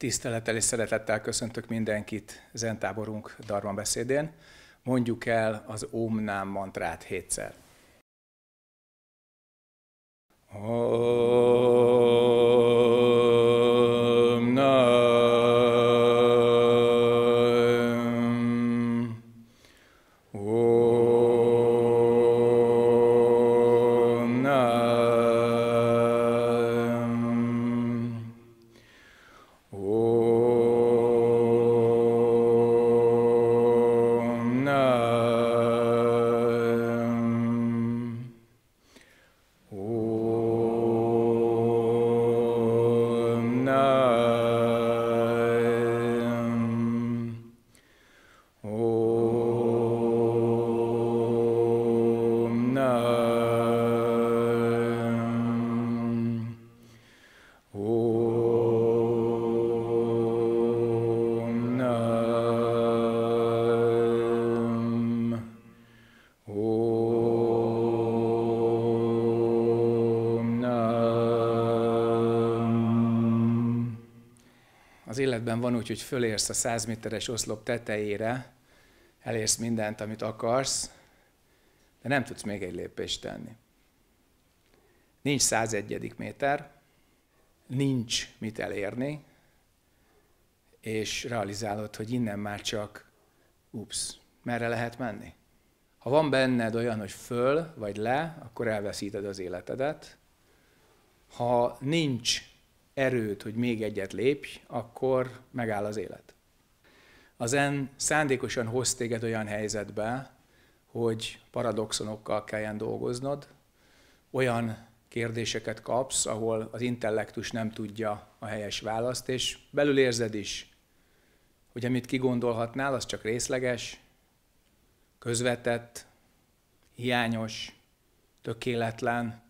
Tisztelettel és szeretettel köszöntök mindenkit zentáborunk Darman beszédén. Mondjuk el az Om Nám mantrát hétszer. Oh. életben van úgy, hogy fölérsz a 100 méteres oszlop tetejére, elérsz mindent, amit akarsz, de nem tudsz még egy lépést tenni. Nincs 101. méter, nincs mit elérni, és realizálod, hogy innen már csak, ups, merre lehet menni? Ha van benned olyan, hogy föl vagy le, akkor elveszíted az életedet. Ha nincs erőt, hogy még egyet lépj, akkor megáll az élet. A zen szándékosan hoz téged olyan helyzetbe, hogy paradoxonokkal kelljen dolgoznod, olyan kérdéseket kapsz, ahol az intellektus nem tudja a helyes választ, és belül érzed is, hogy amit kigondolhatnál, az csak részleges, közvetett, hiányos, tökéletlen,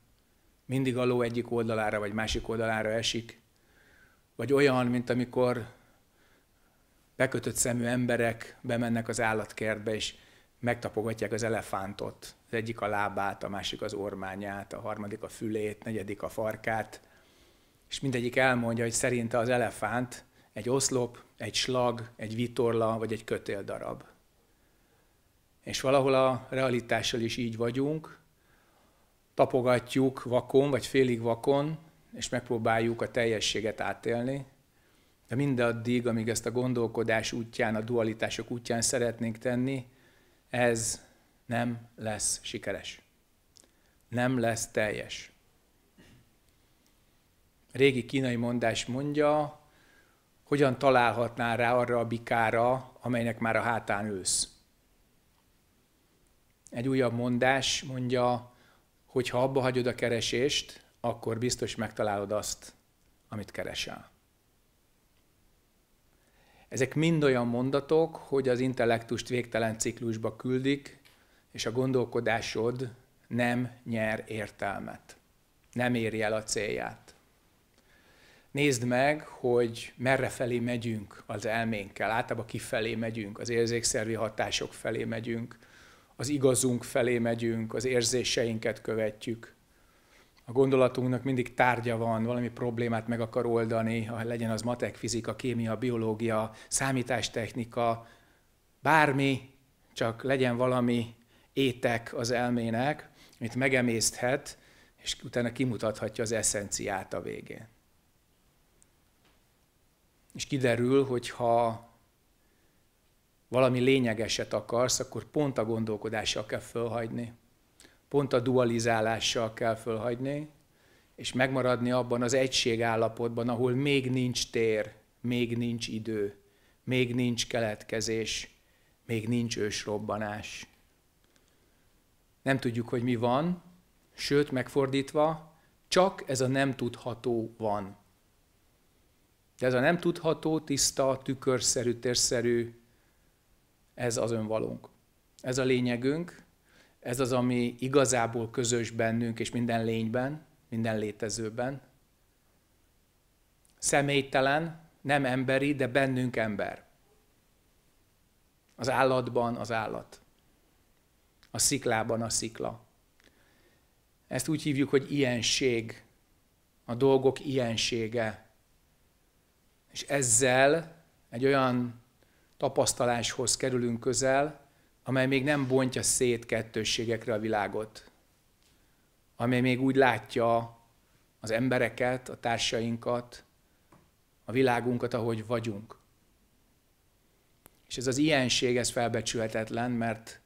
mindig a ló egyik oldalára vagy másik oldalára esik, vagy olyan, mint amikor bekötött szemű emberek bemennek az állatkertbe, és megtapogatják az elefántot, az egyik a lábát, a másik az ormányát, a harmadik a fülét, negyedik a farkát, és mindegyik elmondja, hogy szerinte az elefánt egy oszlop, egy slag, egy vitorla vagy egy kötéldarab. És valahol a realitással is így vagyunk, tapogatjuk vakon vagy félig vakon és megpróbáljuk a teljességet átélni, de mindaddig, amíg ezt a gondolkodás útján, a dualitások útján szeretnénk tenni, ez nem lesz sikeres. Nem lesz teljes. A régi kínai mondás mondja, hogyan találhatnál rá arra a bikára, amelynek már a hátán ősz. Egy újabb mondás mondja, hogy ha abba hagyod a keresést, akkor biztos megtalálod azt, amit keresel. Ezek mind olyan mondatok, hogy az intellektust végtelen ciklusba küldik, és a gondolkodásod nem nyer értelmet. Nem éri el a célját. Nézd meg, hogy merre felé megyünk az elménkkel. Általában kifelé megyünk, az érzékszervi hatások felé megyünk, az igazunk felé megyünk, az érzéseinket követjük – a gondolatunknak mindig tárgya van, valami problémát meg akar oldani, ha legyen az matek, fizika, kémia, biológia, számítástechnika, bármi, csak legyen valami étek az elmének, amit megemészthet, és utána kimutathatja az eszenciát a végén. És kiderül, hogy ha valami lényegeset akarsz, akkor pont a gondolkodással kell fölhagyni, pont a dualizálással kell fölhagyni, és megmaradni abban az állapotban, ahol még nincs tér, még nincs idő, még nincs keletkezés, még nincs ősrobbanás. Nem tudjuk, hogy mi van, sőt, megfordítva, csak ez a nem tudható van. De ez a nem tudható, tiszta, tükörszerű, térszerű, ez az önvalónk. Ez a lényegünk, ez az, ami igazából közös bennünk és minden lényben, minden létezőben. Személytelen, nem emberi, de bennünk ember. Az állatban az állat. A sziklában a szikla. Ezt úgy hívjuk, hogy ilyenség, a dolgok ilyensége. És ezzel egy olyan tapasztaláshoz kerülünk közel, amely még nem bontja szét kettősségekre a világot, amely még úgy látja az embereket, a társainkat, a világunkat, ahogy vagyunk. És ez az ilyenség, ez felbecsülhetetlen, mert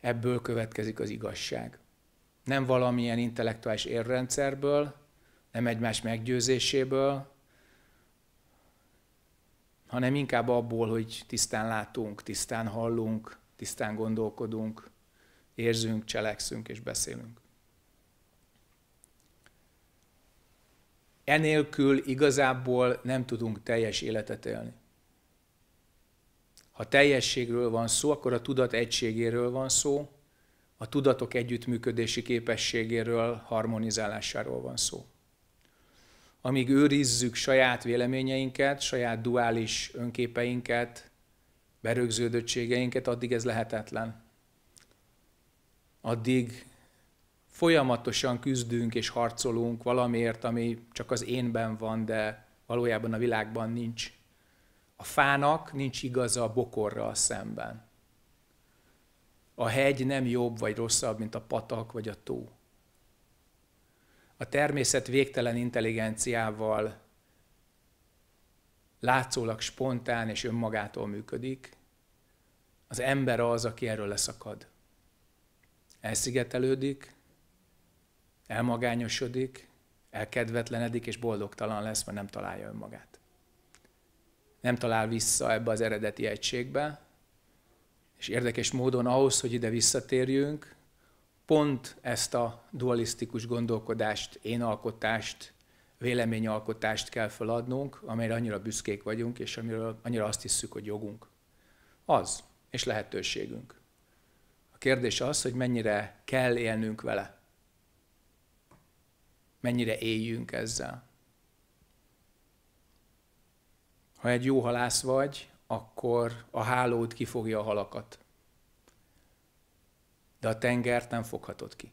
ebből következik az igazság. Nem valamilyen intellektuális érrendszerből, nem egymás meggyőzéséből, hanem inkább abból, hogy tisztán látunk, tisztán hallunk, tisztán gondolkodunk, érzünk, cselekszünk és beszélünk. Enélkül igazából nem tudunk teljes életet élni. Ha teljességről van szó, akkor a tudat egységéről van szó, a tudatok együttműködési képességéről, harmonizálásáról van szó amíg őrizzük saját véleményeinket, saját duális önképeinket, berögződöttségeinket, addig ez lehetetlen. Addig folyamatosan küzdünk és harcolunk valamiért, ami csak az énben van, de valójában a világban nincs. A fának nincs igaza a a szemben. A hegy nem jobb vagy rosszabb, mint a patak vagy a tó a természet végtelen intelligenciával látszólag spontán és önmagától működik, az ember az, aki erről leszakad. Elszigetelődik, elmagányosodik, elkedvetlenedik és boldogtalan lesz, mert nem találja önmagát. Nem talál vissza ebbe az eredeti egységbe, és érdekes módon ahhoz, hogy ide visszatérjünk, pont ezt a dualisztikus gondolkodást, énalkotást, véleményalkotást kell feladnunk, amelyre annyira büszkék vagyunk, és amiről annyira azt hisszük, hogy jogunk. Az, és lehetőségünk. A kérdés az, hogy mennyire kell élnünk vele. Mennyire éljünk ezzel. Ha egy jó halász vagy, akkor a hálód kifogja a halakat de a tengert nem foghatod ki.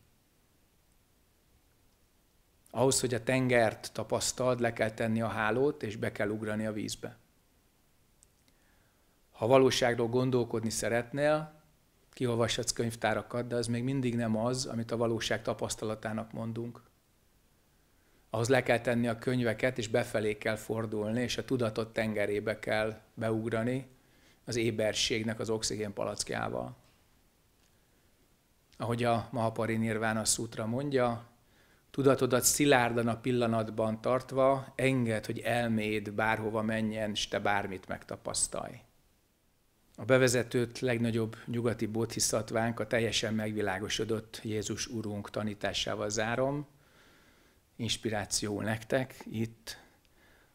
Ahhoz, hogy a tengert tapasztald, le kell tenni a hálót, és be kell ugrani a vízbe. Ha valóságról gondolkodni szeretnél, kiolvashatsz könyvtárakat, de az még mindig nem az, amit a valóság tapasztalatának mondunk. Ahhoz le kell tenni a könyveket, és befelé kell fordulni, és a tudatot tengerébe kell beugrani az éberségnek az oxigén palackjával ahogy a Mahapari Nirvana Sutra mondja, tudatodat szilárdan a pillanatban tartva, enged, hogy elméd bárhova menjen, és te bármit megtapasztalj. A bevezetőt legnagyobb nyugati bodhisattvánk, a teljesen megvilágosodott Jézus Urunk tanításával zárom. Inspiráció nektek itt,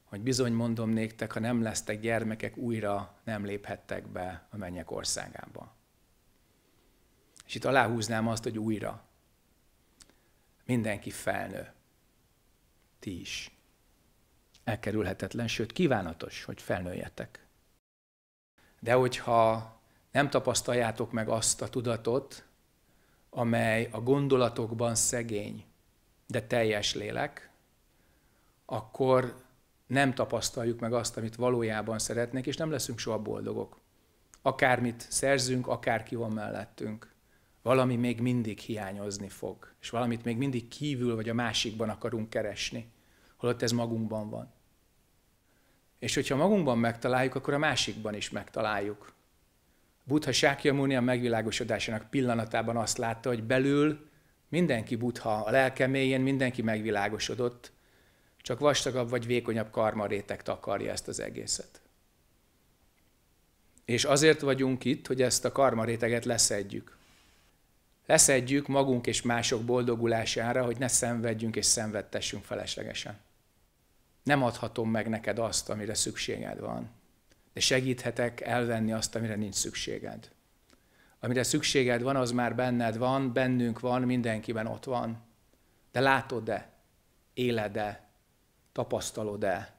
hogy bizony mondom néktek, ha nem lesztek gyermekek, újra nem léphettek be a mennyek országába. És itt aláhúznám azt, hogy újra. Mindenki felnő. Ti is. Elkerülhetetlen, sőt kívánatos, hogy felnőjetek. De hogyha nem tapasztaljátok meg azt a tudatot, amely a gondolatokban szegény, de teljes lélek, akkor nem tapasztaljuk meg azt, amit valójában szeretnék, és nem leszünk soha boldogok. Akármit szerzünk, akár van mellettünk valami még mindig hiányozni fog, és valamit még mindig kívül vagy a másikban akarunk keresni, holott ez magunkban van. És hogyha magunkban megtaláljuk, akkor a másikban is megtaláljuk. Buddha a megvilágosodásának pillanatában azt látta, hogy belül mindenki Buddha, a lelke mélyén mindenki megvilágosodott, csak vastagabb vagy vékonyabb karma réteg takarja ezt az egészet. És azért vagyunk itt, hogy ezt a karma réteget leszedjük leszedjük magunk és mások boldogulására, hogy ne szenvedjünk és szenvedtessünk feleslegesen. Nem adhatom meg neked azt, amire szükséged van, de segíthetek elvenni azt, amire nincs szükséged. Amire szükséged van, az már benned van, bennünk van, mindenkiben ott van. De látod-e, éled-e, tapasztalod-e,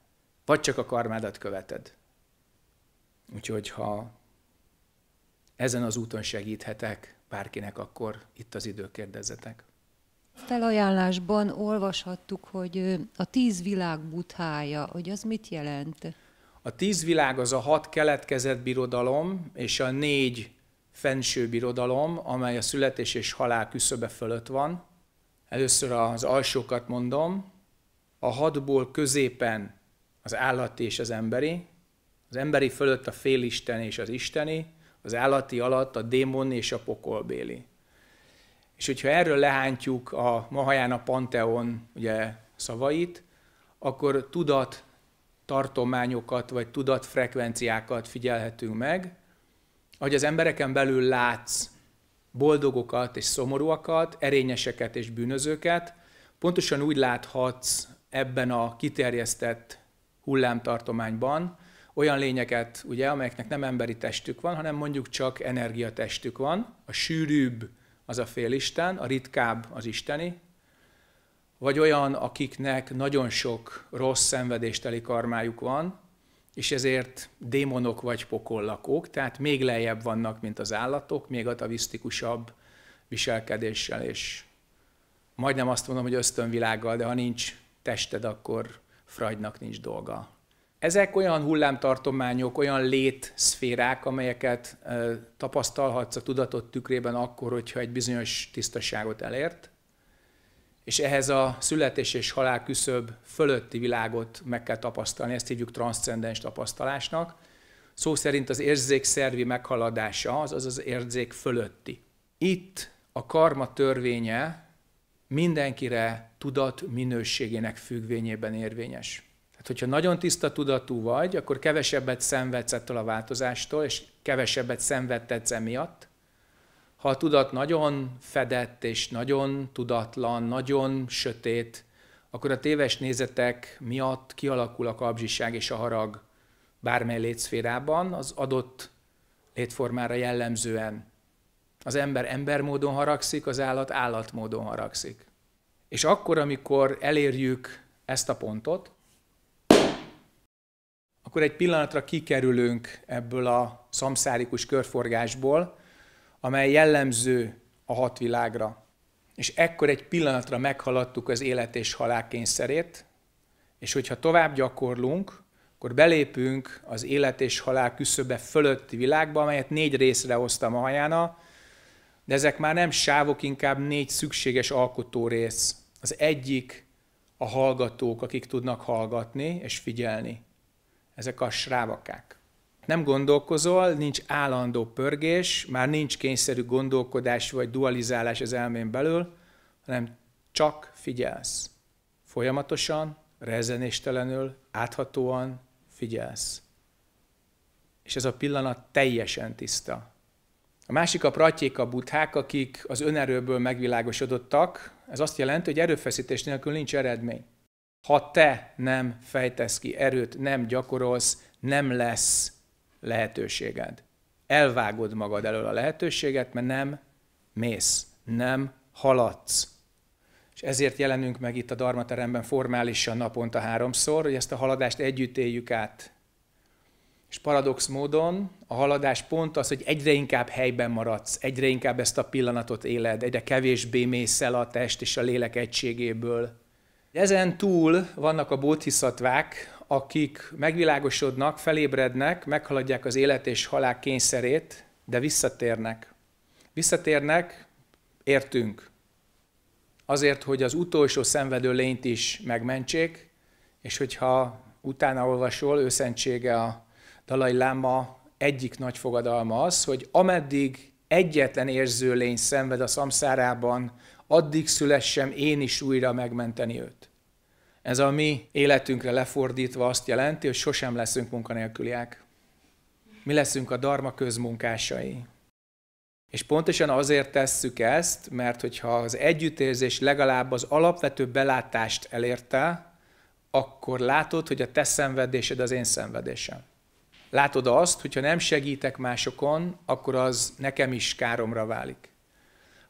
vagy csak a karmádat követed. Úgyhogy ha ezen az úton segíthetek, bárkinek, akkor itt az idő kérdezzetek. Felajánlásban olvashattuk, hogy a tíz világ buthája, hogy az mit jelent? A tíz világ az a hat keletkezett birodalom és a négy fenső birodalom, amely a születés és halál küszöbe fölött van. Először az alsókat mondom. A hatból középen az állati és az emberi, az emberi fölött a félisten és az isteni, az állati alatt a démon és a pokolbéli. És hogyha erről lehántjuk a a Panteon ugye, szavait, akkor tudat tartományokat vagy tudatfrekvenciákat figyelhetünk meg, hogy az embereken belül látsz boldogokat és szomorúakat, erényeseket és bűnözőket, pontosan úgy láthatsz ebben a kiterjesztett hullámtartományban, olyan lényeket, ugye, amelyeknek nem emberi testük van, hanem mondjuk csak energiatestük van, a sűrűbb az a félisten, a ritkább az isteni, vagy olyan, akiknek nagyon sok rossz szenvedésteli karmájuk van, és ezért démonok vagy pokollakók, tehát még lejjebb vannak, mint az állatok, még atavisztikusabb viselkedéssel, és majdnem azt mondom, hogy ösztönvilággal, de ha nincs tested, akkor frajdnak nincs dolga. Ezek olyan hullámtartományok, olyan létszférák, amelyeket tapasztalhatsz a tudatod tükrében akkor, hogyha egy bizonyos tisztaságot elért, és ehhez a születés és halál küszöb fölötti világot meg kell tapasztalni, ezt hívjuk transzcendens tapasztalásnak. Szó szerint az érzékszervi meghaladása, az, az az érzék fölötti. Itt a karma törvénye mindenkire tudat minőségének függvényében érvényes. Tehát, hogyha nagyon tiszta tudatú vagy, akkor kevesebbet szenvedsz ettől a változástól, és kevesebbet szenvedtetsz emiatt. Ha a tudat nagyon fedett és nagyon tudatlan, nagyon sötét, akkor a téves nézetek miatt kialakul a kapzsiság és a harag bármely létszférában, az adott létformára jellemzően. Az ember embermódon haragszik, az állat állatmódon haragszik. És akkor, amikor elérjük ezt a pontot, akkor egy pillanatra kikerülünk ebből a szamszárikus körforgásból, amely jellemző a hat világra. És ekkor egy pillanatra meghaladtuk az élet és halál kényszerét, és hogyha tovább gyakorlunk, akkor belépünk az élet és halál küszöbe fölötti világba, amelyet négy részre hoztam a hajána, de ezek már nem sávok, inkább négy szükséges alkotó rész. Az egyik a hallgatók, akik tudnak hallgatni és figyelni ezek a srávakák. Nem gondolkozol, nincs állandó pörgés, már nincs kényszerű gondolkodás vagy dualizálás az elmén belül, hanem csak figyelsz. Folyamatosan, rezenéstelenül, áthatóan figyelsz. És ez a pillanat teljesen tiszta. A másik a a buthák, akik az önerőből megvilágosodottak. Ez azt jelenti, hogy erőfeszítés nélkül nincs eredmény. Ha te nem fejtesz ki erőt, nem gyakorolsz, nem lesz lehetőséged. Elvágod magad elől a lehetőséget, mert nem mész, nem haladsz. És ezért jelenünk meg itt a darmateremben formálisan naponta háromszor, hogy ezt a haladást együtt éljük át. És paradox módon a haladás pont az, hogy egyre inkább helyben maradsz, egyre inkább ezt a pillanatot éled, egyre kevésbé mész el a test és a lélek egységéből. Ezen túl vannak a bódhiszatvák, akik megvilágosodnak, felébrednek, meghaladják az élet és halál kényszerét, de visszatérnek. Visszatérnek, értünk. Azért, hogy az utolsó szenvedő lényt is megmentsék, és hogyha utána olvasol, őszentsége a Dalai Lama egyik nagy fogadalma az, hogy ameddig egyetlen érző lény szenved a szamszárában, addig szülessem én is újra megmenteni őt. Ez a mi életünkre lefordítva azt jelenti, hogy sosem leszünk munkanélküliek. Mi leszünk a darma közmunkásai. És pontosan azért tesszük ezt, mert hogyha az együttérzés legalább az alapvető belátást elérte, akkor látod, hogy a te szenvedésed az én szenvedésem. Látod azt, hogyha nem segítek másokon, akkor az nekem is káromra válik.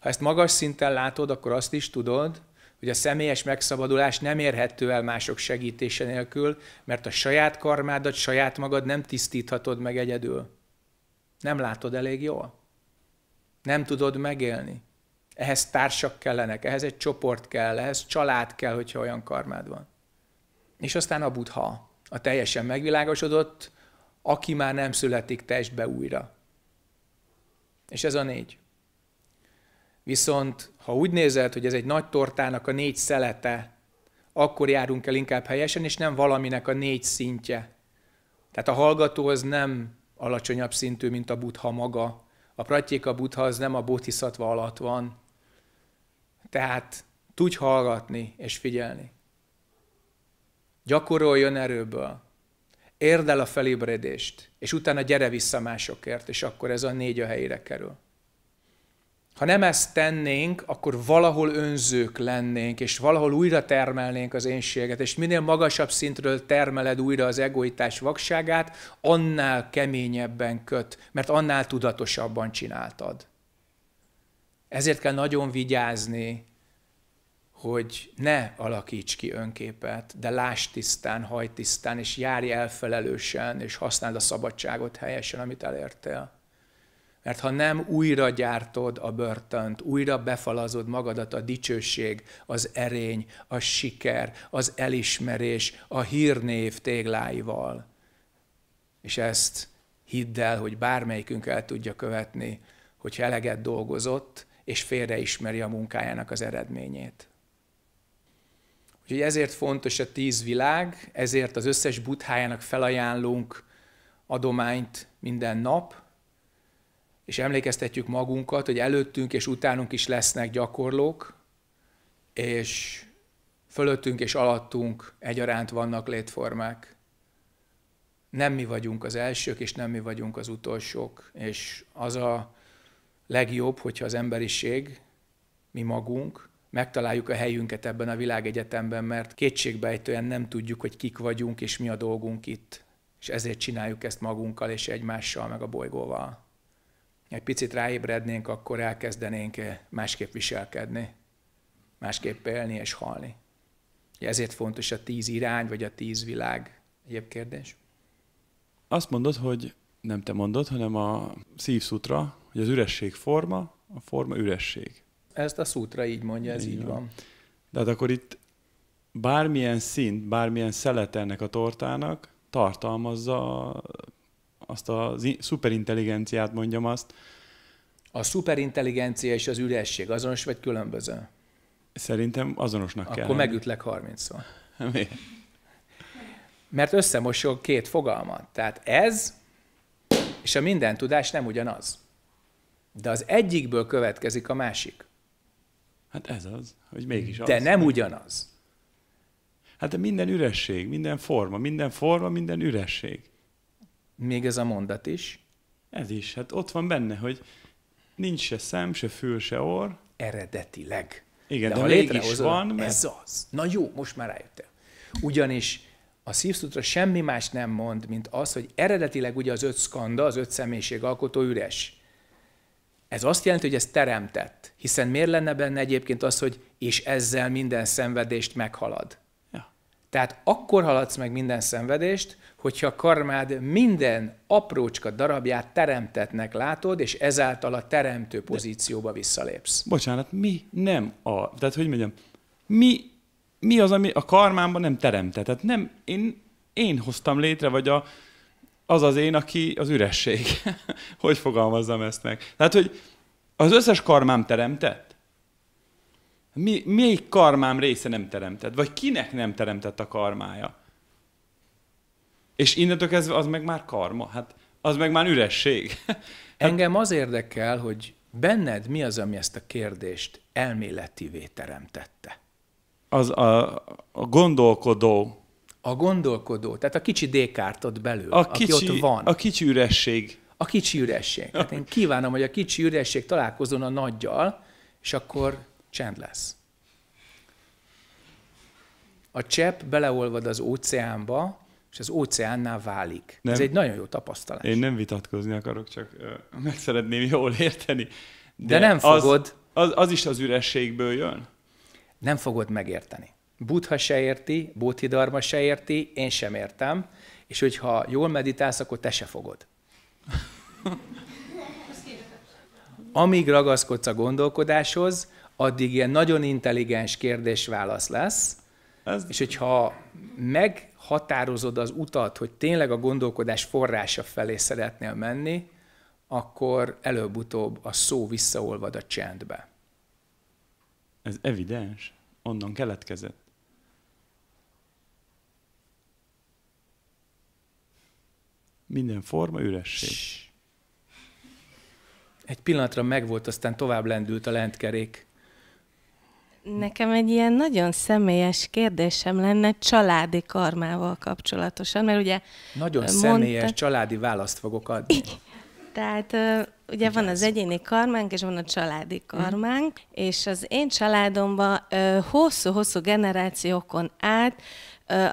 Ha ezt magas szinten látod, akkor azt is tudod, hogy a személyes megszabadulás nem érhető el mások segítése nélkül, mert a saját karmádat, saját magad nem tisztíthatod meg egyedül. Nem látod elég jól. Nem tudod megélni. Ehhez társak kellenek, ehhez egy csoport kell, ehhez család kell, hogyha olyan karmád van. És aztán a buddha, a teljesen megvilágosodott, aki már nem születik testbe újra. És ez a négy. Viszont ha úgy nézed, hogy ez egy nagy tortának a négy szelete, akkor járunk el inkább helyesen, és nem valaminek a négy szintje. Tehát a hallgató az nem alacsonyabb szintű, mint a buddha maga. A pratyéka buddha az nem a bodhisattva alatt van. Tehát tudj hallgatni és figyelni. Gyakoroljon erőből. Érd el a felébredést, és utána gyere vissza másokért, és akkor ez a négy a helyére kerül. Ha nem ezt tennénk, akkor valahol önzők lennénk, és valahol újra termelnénk az énséget, és minél magasabb szintről termeled újra az egoitás vakságát, annál keményebben köt, mert annál tudatosabban csináltad. Ezért kell nagyon vigyázni, hogy ne alakíts ki önképet, de láss tisztán, hajtisztán, tisztán, és járj elfelelősen, és használd a szabadságot helyesen, amit elértél. Mert ha nem újra gyártod a börtönt, újra befalazod magadat a dicsőség, az erény, a siker, az elismerés, a hírnév tégláival. És ezt hidd el, hogy bármelyikünk el tudja követni, hogy eleget dolgozott, és félreismeri a munkájának az eredményét. Úgyhogy ezért fontos a tíz világ, ezért az összes buthájának felajánlunk adományt minden nap, és emlékeztetjük magunkat, hogy előttünk és utánunk is lesznek gyakorlók, és fölöttünk és alattunk egyaránt vannak létformák. Nem mi vagyunk az elsők, és nem mi vagyunk az utolsók. És az a legjobb, hogyha az emberiség, mi magunk, megtaláljuk a helyünket ebben a világegyetemben, mert kétségbejtően nem tudjuk, hogy kik vagyunk és mi a dolgunk itt. És ezért csináljuk ezt magunkkal és egymással, meg a bolygóval egy picit ráébrednénk, akkor elkezdenénk eh, másképp viselkedni, másképp élni és halni. Ezért fontos a tíz irány, vagy a tíz világ. Egyéb kérdés? Azt mondod, hogy nem te mondod, hanem a szívszutra, hogy az üresség forma, a forma üresség. Ezt a szútra így mondja, ez így, így van. van. De hát akkor itt bármilyen szint, bármilyen szelet ennek a tortának tartalmazza azt a szuperintelligenciát mondjam azt. A szuperintelligencia és az üresség azonos vagy különböző? Szerintem azonosnak Akkor kell. Akkor megütlek 30-szor. Miért? Mert összemosol két fogalmat. Tehát ez és a minden tudás nem ugyanaz. De az egyikből következik a másik. Hát ez az, hogy mégis az. De nem ugyanaz. Hát de minden üresség, minden forma, minden forma, minden üresség. Még ez a mondat is. Ez is, hát ott van benne, hogy nincs se szem, se fül, se orr. Eredetileg. Igen, de, de ha mégis van, mert... Ez az. Na jó, most már rájöttem. Ugyanis a Szívszutra semmi más nem mond, mint az, hogy eredetileg ugye az öt skanda, az öt személyiség alkotó üres. Ez azt jelenti, hogy ez teremtett. Hiszen miért lenne benne egyébként az, hogy és ezzel minden szenvedést meghalad? Tehát akkor haladsz meg minden szenvedést, hogyha a karmád minden aprócska darabját teremtetnek látod, és ezáltal a teremtő pozícióba visszalépsz. Bocsánat, mi nem a... Tehát, hogy mondjam, mi, mi az, ami a karmámban nem teremtett? Tehát nem, én, én hoztam létre, vagy a, az az én, aki az üresség. hogy fogalmazzam ezt meg? Tehát, hogy az összes karmám teremtett? Mi, melyik karmám része nem teremtett? Vagy kinek nem teremtett a karmája? És innentől kezdve az meg már karma, hát az meg már üresség. Hát- Engem az érdekel, hogy benned mi az, ami ezt a kérdést elméletivé teremtette? Az a, a gondolkodó. A gondolkodó, tehát a kicsi Dékártot belül, a aki kicsi, ott van. A kicsi üresség. A kicsi üresség. Tehát én kívánom, hogy a kicsi üresség találkozon a nagyjal, és akkor csend lesz. A csepp beleolvad az óceánba, és az óceánnál válik. Nem, Ez egy nagyon jó tapasztalás. Én nem vitatkozni akarok, csak meg szeretném jól érteni. De, De nem fogod. Az, az, az is az ürességből jön? Nem fogod megérteni. Buddha se érti, Bóthidarma se érti, én sem értem, és hogyha jól meditálsz, akkor te se fogod. Amíg ragaszkodsz a gondolkodáshoz, addig ilyen nagyon intelligens kérdés-válasz lesz, Ez... és hogyha meghatározod az utat, hogy tényleg a gondolkodás forrása felé szeretnél menni, akkor előbb-utóbb a szó visszaolvad a csendbe. Ez evidens, onnan keletkezett. Minden forma üresség. Shh. Egy pillanatra megvolt, aztán tovább lendült a lentkerék. Nekem egy ilyen nagyon személyes kérdésem lenne családi karmával kapcsolatosan, mert ugye... Nagyon mondta... személyes családi választ fogok adni. Tehát ugye van az egyéni karmánk, és van a családi mhm. karmánk, mm. és az én családomban hosszú-hosszú generációkon át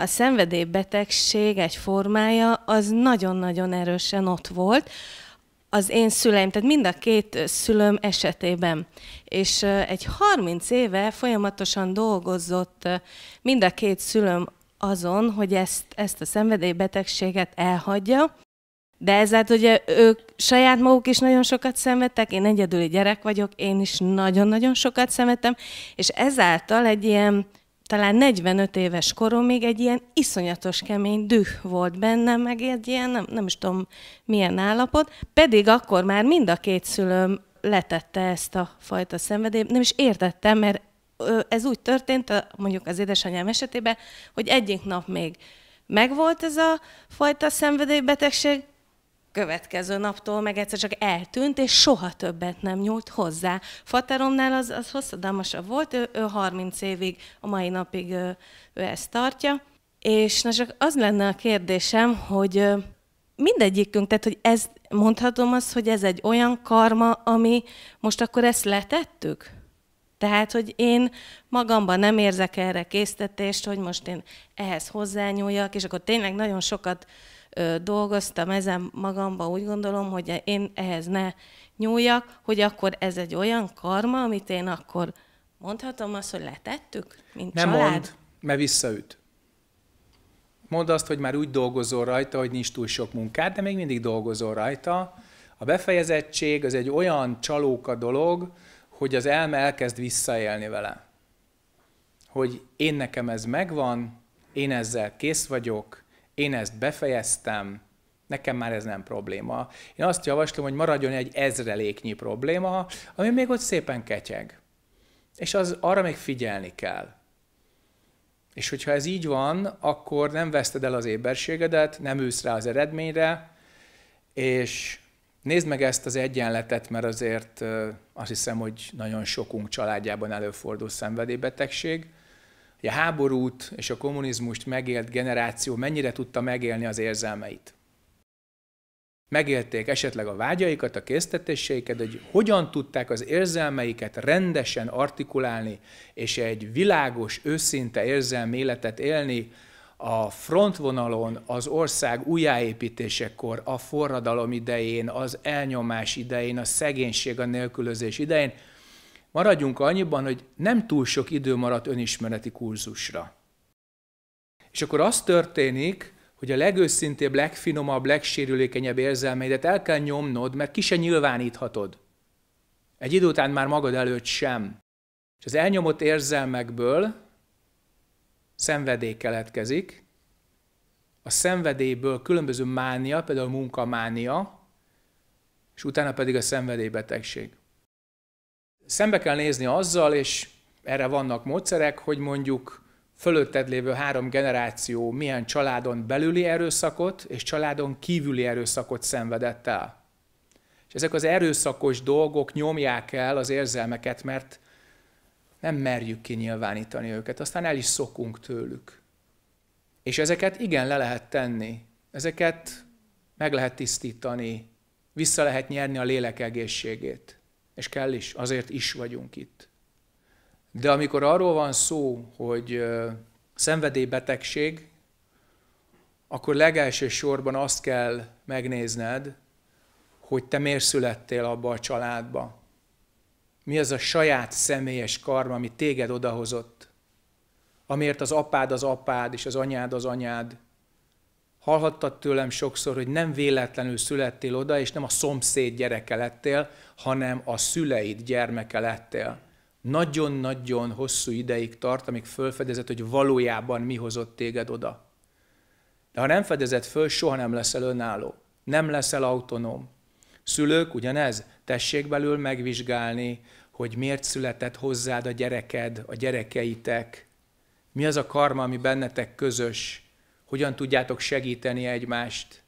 a szenvedélybetegség egy formája az nagyon-nagyon erősen ott volt, az én szüleim, tehát mind a két szülőm esetében. És egy 30 éve folyamatosan dolgozott mind a két szülőm azon, hogy ezt, ezt a szenvedélybetegséget elhagyja, de ezért hát ugye ők saját maguk is nagyon sokat szenvedtek, én egyedüli gyerek vagyok, én is nagyon-nagyon sokat szenvedtem, és ezáltal egy ilyen talán 45 éves koromig egy ilyen iszonyatos kemény düh volt bennem, meg egy ilyen nem, nem is tudom milyen állapot, pedig akkor már mind a két szülőm letette ezt a fajta szenvedélyt. Nem is értettem, mert ez úgy történt, mondjuk az édesanyám esetében, hogy egyik nap még megvolt ez a fajta szenvedélybetegség, következő naptól meg egyszer csak eltűnt, és soha többet nem nyúlt hozzá. Fateromnál az, az hosszadalmasabb volt, ő, ő 30 évig, a mai napig ő, ő ezt tartja. És na csak az lenne a kérdésem, hogy mindegyikünk, tehát hogy ez, mondhatom azt, hogy ez egy olyan karma, ami most akkor ezt letettük? Tehát, hogy én magamban nem érzek erre késztetést, hogy most én ehhez hozzányúljak, és akkor tényleg nagyon sokat dolgoztam ezen magamban úgy gondolom, hogy én ehhez ne nyúljak, hogy akkor ez egy olyan karma, amit én akkor mondhatom azt, hogy letettük, mint Nem család? mond, mert visszaüt. Mondd azt, hogy már úgy dolgozol rajta, hogy nincs túl sok munkád, de még mindig dolgozol rajta. A befejezettség az egy olyan csalóka dolog, hogy az elme elkezd visszaélni vele. Hogy én nekem ez megvan, én ezzel kész vagyok, én ezt befejeztem, nekem már ez nem probléma. Én azt javaslom, hogy maradjon egy ezreléknyi probléma, ami még ott szépen ketyeg. És az, arra még figyelni kell. És hogyha ez így van, akkor nem veszted el az éberségedet, nem ülsz rá az eredményre, és nézd meg ezt az egyenletet, mert azért azt hiszem, hogy nagyon sokunk családjában előfordul szenvedélybetegség, hogy a háborút és a kommunizmust megélt generáció mennyire tudta megélni az érzelmeit. Megélték esetleg a vágyaikat, a késztetéseiket, hogy hogyan tudták az érzelmeiket rendesen artikulálni, és egy világos, őszinte érzelmi életet élni a frontvonalon, az ország újjáépítésekor, a forradalom idején, az elnyomás idején, a szegénység, a nélkülözés idején – Maradjunk annyiban, hogy nem túl sok idő maradt önismereti kurzusra. És akkor az történik, hogy a legőszintébb, legfinomabb, legsérülékenyebb érzelmeidet el kell nyomnod, mert ki se nyilváníthatod. Egy idő után már magad előtt sem. És az elnyomott érzelmekből szenvedély keletkezik, a szenvedélyből különböző mánia, például munkamánia, és utána pedig a szenvedélybetegség szembe kell nézni azzal, és erre vannak módszerek, hogy mondjuk fölötted lévő három generáció milyen családon belüli erőszakot és családon kívüli erőszakot szenvedett el. És ezek az erőszakos dolgok nyomják el az érzelmeket, mert nem merjük kinyilvánítani őket, aztán el is szokunk tőlük. És ezeket igen le lehet tenni, ezeket meg lehet tisztítani, vissza lehet nyerni a lélek egészségét és kell is, azért is vagyunk itt. De amikor arról van szó, hogy szenvedélybetegség, akkor legelső sorban azt kell megnézned, hogy te miért születtél abba a családba. Mi az a saját személyes karma, ami téged odahozott, amiért az apád az apád, és az anyád az anyád, Hallhattad tőlem sokszor, hogy nem véletlenül születtél oda, és nem a szomszéd gyereke lettél, hanem a szüleid gyermeke lettél. Nagyon-nagyon hosszú ideig tart, amíg fölfedezed, hogy valójában mi hozott téged oda. De ha nem fedezed föl, soha nem leszel önálló. Nem leszel autonóm. Szülők, ugyanez, tessék belül megvizsgálni, hogy miért született hozzád a gyereked, a gyerekeitek, mi az a karma, ami bennetek közös, hogyan tudjátok segíteni egymást,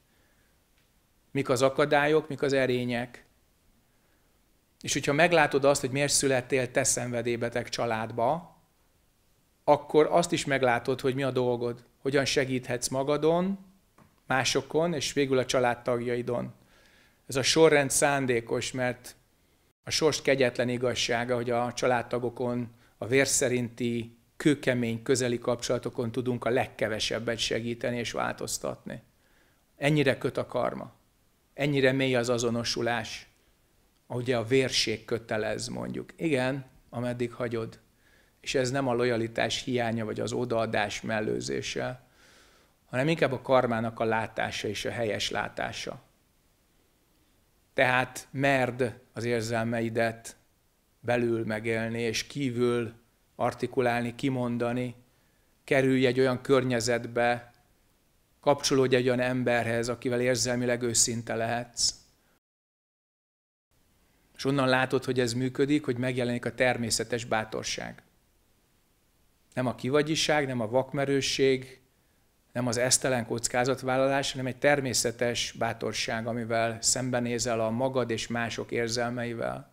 mik az akadályok, mik az erények. És hogyha meglátod azt, hogy miért születtél te szenvedélybeteg családba, akkor azt is meglátod, hogy mi a dolgod, hogyan segíthetsz magadon, másokon, és végül a családtagjaidon. Ez a sorrend szándékos, mert a sors kegyetlen igazsága, hogy a családtagokon a vér szerinti kőkemény közeli kapcsolatokon tudunk a legkevesebbet segíteni és változtatni. Ennyire köt a karma, ennyire mély az azonosulás, ahogy a vérség kötelez mondjuk. Igen, ameddig hagyod. És ez nem a lojalitás hiánya vagy az odaadás mellőzése, hanem inkább a karmának a látása és a helyes látása. Tehát merd az érzelmeidet belül megélni, és kívül artikulálni, kimondani, kerülj egy olyan környezetbe, kapcsolódj egy olyan emberhez, akivel érzelmileg őszinte lehetsz. És onnan látod, hogy ez működik, hogy megjelenik a természetes bátorság. Nem a kivagyiság, nem a vakmerőség, nem az esztelen kockázatvállalás, hanem egy természetes bátorság, amivel szembenézel a magad és mások érzelmeivel,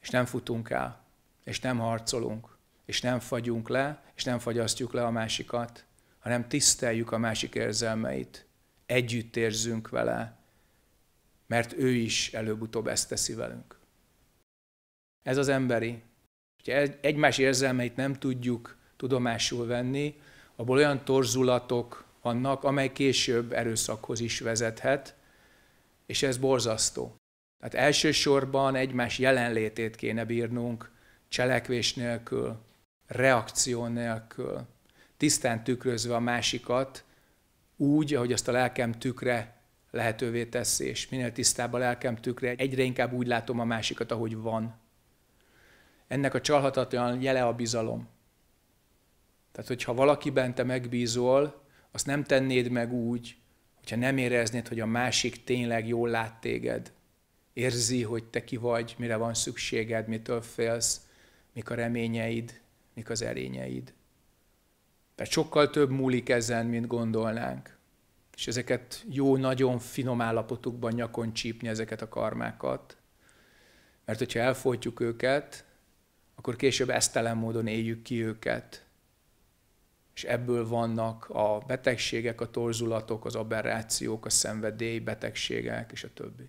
és nem futunk el, és nem harcolunk és nem fagyunk le, és nem fagyasztjuk le a másikat, hanem tiszteljük a másik érzelmeit, együtt érzünk vele, mert ő is előbb-utóbb ezt teszi velünk. Ez az emberi. Ha egymás érzelmeit nem tudjuk tudomásul venni, abból olyan torzulatok vannak, amely később erőszakhoz is vezethet, és ez borzasztó. Tehát elsősorban egymás jelenlétét kéne bírnunk cselekvés nélkül, reakció nélkül, tisztán tükrözve a másikat, úgy, ahogy azt a lelkem tükre lehetővé teszi, és minél tisztább a lelkem tükre, egyre inkább úgy látom a másikat, ahogy van. Ennek a csalhatatlan jele a bizalom. Tehát, hogyha valakiben te megbízol, azt nem tennéd meg úgy, hogyha nem éreznéd, hogy a másik tényleg jól lát téged. Érzi, hogy te ki vagy, mire van szükséged, mitől félsz, mik a reményeid, mik az erényeid. Mert sokkal több múlik ezen, mint gondolnánk. És ezeket jó, nagyon finom állapotukban nyakon csípni ezeket a karmákat. Mert hogyha elfolytjuk őket, akkor később esztelen módon éljük ki őket. És ebből vannak a betegségek, a torzulatok, az aberrációk, a szenvedély, betegségek és a többi.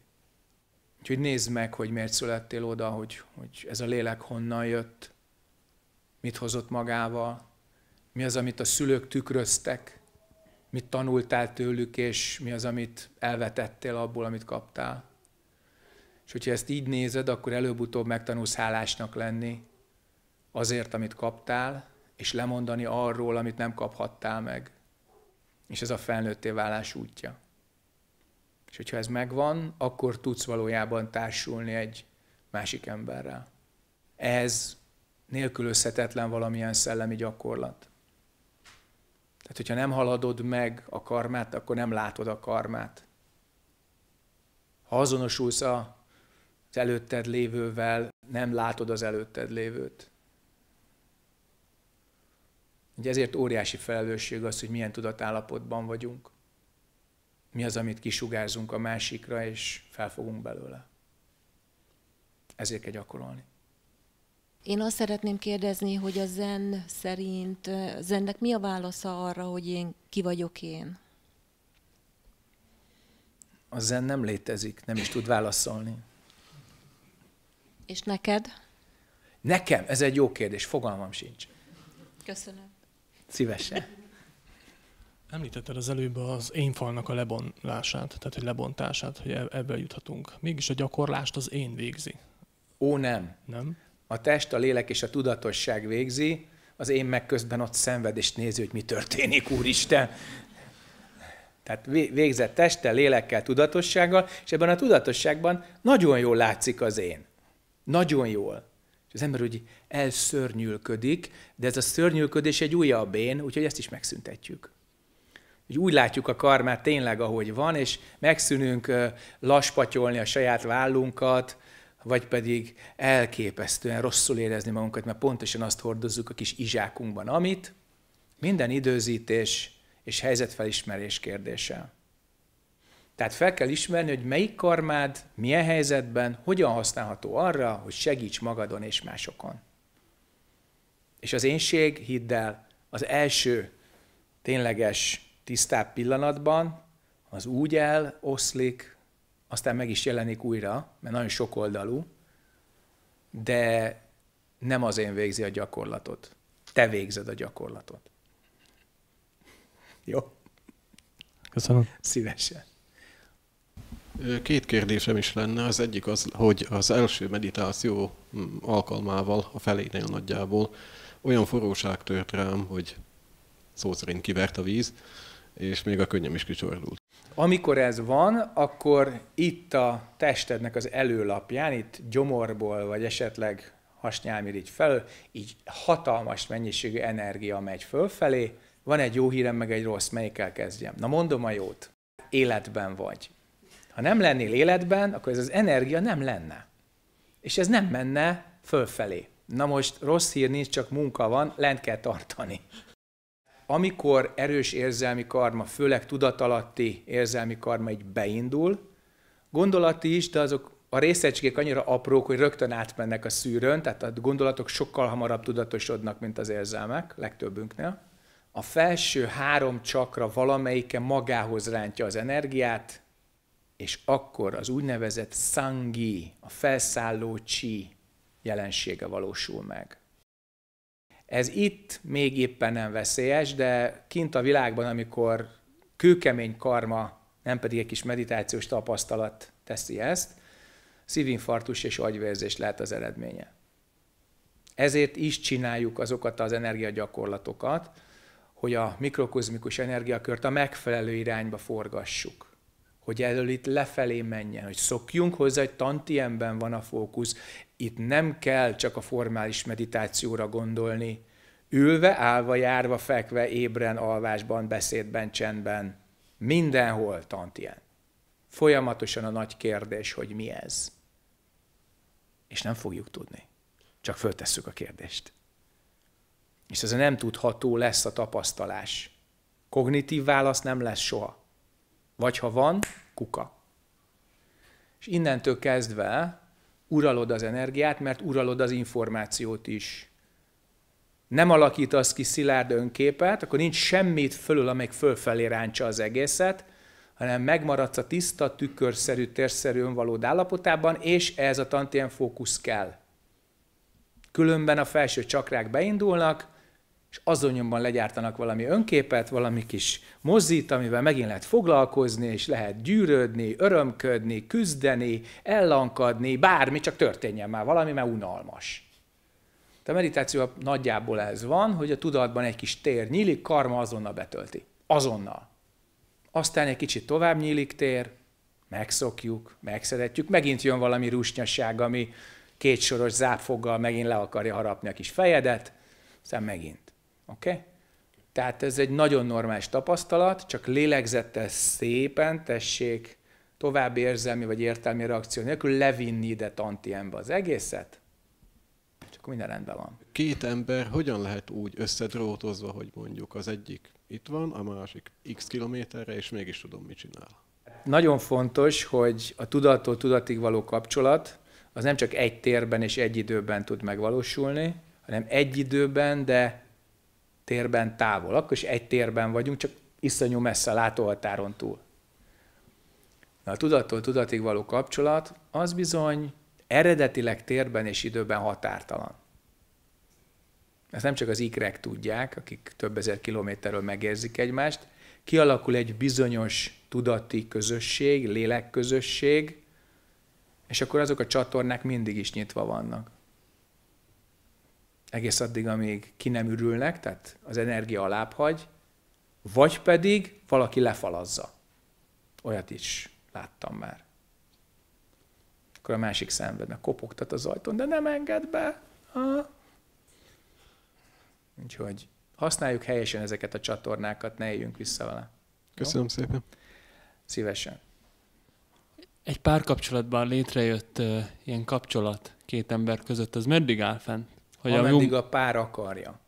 Úgyhogy nézd meg, hogy miért születtél oda, hogy, hogy ez a lélek honnan jött, mit hozott magával, mi az, amit a szülők tükröztek, mit tanultál tőlük, és mi az, amit elvetettél abból, amit kaptál. És hogyha ezt így nézed, akkor előbb-utóbb megtanulsz hálásnak lenni azért, amit kaptál, és lemondani arról, amit nem kaphattál meg. És ez a felnőtté válás útja. És hogyha ez megvan, akkor tudsz valójában társulni egy másik emberrel. Ez nélkülözhetetlen valamilyen szellemi gyakorlat. Tehát, hogyha nem haladod meg a karmát, akkor nem látod a karmát. Ha azonosulsz az előtted lévővel, nem látod az előtted lévőt. Ugye ezért óriási felelősség az, hogy milyen tudatállapotban vagyunk. Mi az, amit kisugárzunk a másikra, és felfogunk belőle. Ezért kell gyakorolni. Én azt szeretném kérdezni, hogy a zen szerint, a zennek mi a válasza arra, hogy én ki vagyok én? A zen nem létezik, nem is tud válaszolni. És neked? Nekem? Ez egy jó kérdés, fogalmam sincs. Köszönöm. Szívesen. Említetted az előbb az én falnak a lebonlását, tehát hogy lebontását, hogy e-, ebből juthatunk. Mégis a gyakorlást az én végzi. Ó, nem. Nem? a test, a lélek és a tudatosság végzi, az én meg közben ott szenved és nézi, hogy mi történik, Úristen. Tehát végzett testtel, lélekkel, tudatossággal, és ebben a tudatosságban nagyon jól látszik az én. Nagyon jól. És az ember úgy elszörnyülködik, de ez a szörnyülködés egy újabb én, úgyhogy ezt is megszüntetjük. Úgy, úgy látjuk a karmát tényleg, ahogy van, és megszűnünk laspatyolni a saját vállunkat, vagy pedig elképesztően rosszul érezni magunkat, mert pontosan azt hordozzuk a kis izsákunkban, amit minden időzítés és helyzetfelismerés kérdése. Tehát fel kell ismerni, hogy melyik karmád, milyen helyzetben, hogyan használható arra, hogy segíts magadon és másokon. És az énség, hidd el, az első tényleges tisztább pillanatban az úgy eloszlik, aztán meg is jelenik újra, mert nagyon sok oldalú, de nem az én végzi a gyakorlatot. Te végzed a gyakorlatot. Jó? Köszönöm. Szívesen. Két kérdésem is lenne. Az egyik az, hogy az első meditáció mm, alkalmával, a felénél nagyjából, olyan forróság tört rám, hogy szó szerint kivert a víz, és még a könnyem is kicsordult. Amikor ez van, akkor itt a testednek az előlapján, itt gyomorból, vagy esetleg hasnyálmirigy fel, így hatalmas mennyiségű energia megy fölfelé, van egy jó hírem, meg egy rossz, melyikkel kezdjem? Na mondom a jót. Életben vagy. Ha nem lennél életben, akkor ez az energia nem lenne. És ez nem menne fölfelé. Na most rossz hír nincs, csak munka van, lent kell tartani amikor erős érzelmi karma, főleg tudatalatti érzelmi karma így beindul, gondolati is, de azok a részecskék annyira aprók, hogy rögtön átmennek a szűrőn, tehát a gondolatok sokkal hamarabb tudatosodnak, mint az érzelmek, legtöbbünknél. A felső három csakra valamelyike magához rántja az energiát, és akkor az úgynevezett szangi, a felszálló csi jelensége valósul meg. Ez itt még éppen nem veszélyes, de kint a világban, amikor kőkemény karma, nem pedig egy kis meditációs tapasztalat teszi ezt, szívinfarktus és agyvérzés lehet az eredménye. Ezért is csináljuk azokat az energiagyakorlatokat, hogy a mikrokozmikus energiakört a megfelelő irányba forgassuk. Hogy elől itt lefelé menjen, hogy szokjunk hozzá, hogy tantiemben van a fókusz, itt nem kell csak a formális meditációra gondolni, ülve, állva, járva, fekve, ébren, alvásban, beszédben, csendben, mindenhol ilyen. Folyamatosan a nagy kérdés, hogy mi ez. És nem fogjuk tudni. Csak föltesszük a kérdést. És ez a nem tudható lesz a tapasztalás. Kognitív válasz nem lesz soha. Vagy ha van, kuka. És innentől kezdve uralod az energiát, mert uralod az információt is. Nem alakítasz ki szilárd önképet, akkor nincs semmit fölül, amelyik fölfelé rántsa az egészet, hanem megmaradsz a tiszta, tükörszerű, térszerű önvalód állapotában, és ez a tantien fókusz kell. Különben a felső csakrák beindulnak, és azon nyomban legyártanak valami önképet, valami kis mozit, amivel megint lehet foglalkozni, és lehet gyűrődni, örömködni, küzdeni, ellankadni, bármi, csak történjen már valami, mert unalmas. a meditáció nagyjából ez van, hogy a tudatban egy kis tér nyílik, karma azonnal betölti. Azonnal. Aztán egy kicsit tovább nyílik tér, megszokjuk, megszeretjük, megint jön valami rúsnyasság, ami kétsoros zápfoggal megint le akarja harapni a kis fejedet, aztán megint. Oké? Okay? Tehát ez egy nagyon normális tapasztalat, csak lélegzettel szépen tessék további érzelmi vagy értelmi reakció nélkül levinni ide tantienbe az egészet, csak minden rendben van. Két ember hogyan lehet úgy összedrótozva, hogy mondjuk az egyik itt van, a másik x kilométerre, és mégis tudom, mit csinál? Nagyon fontos, hogy a tudattól tudatig való kapcsolat az nem csak egy térben és egy időben tud megvalósulni, hanem egy időben, de térben távol. Akkor is egy térben vagyunk, csak iszonyú messze a látóhatáron túl. Na, a tudattól tudatig való kapcsolat az bizony eredetileg térben és időben határtalan. Ezt nem csak az ikrek tudják, akik több ezer kilométerről megérzik egymást, kialakul egy bizonyos tudati közösség, lélekközösség, és akkor azok a csatornák mindig is nyitva vannak egész addig, amíg ki nem ürülnek, tehát az energia alább hagy, vagy pedig valaki lefalazza. Olyat is láttam már. Akkor a másik mert kopogtat az ajtón, de nem enged be. Ha? Úgyhogy használjuk helyesen ezeket a csatornákat, ne éljünk vissza vele. Köszönöm Jó? szépen. Szívesen. Egy pár kapcsolatban létrejött uh, ilyen kapcsolat két ember között, az meddig áll fent? Hogy Ameddig a, a pár akarja.